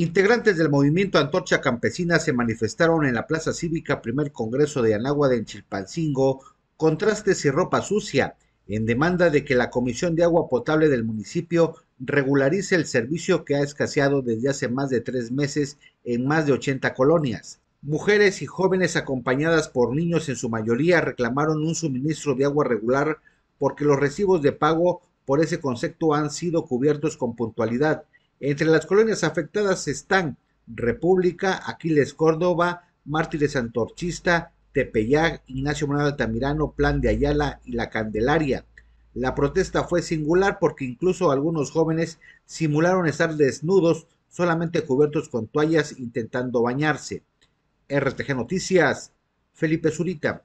Integrantes del movimiento Antorcha Campesina se manifestaron en la Plaza Cívica Primer Congreso de Anáhuac en Chilpancingo, trastes y ropa sucia, en demanda de que la Comisión de Agua Potable del municipio regularice el servicio que ha escaseado desde hace más de tres meses en más de 80 colonias. Mujeres y jóvenes acompañadas por niños en su mayoría reclamaron un suministro de agua regular porque los recibos de pago por ese concepto han sido cubiertos con puntualidad entre las colonias afectadas están República, Aquiles Córdoba, Mártires Antorchista, Tepeyac, Ignacio Manuel Altamirano, Plan de Ayala y La Candelaria. La protesta fue singular porque incluso algunos jóvenes simularon estar desnudos, solamente cubiertos con toallas, intentando bañarse. RTG Noticias, Felipe Zurita.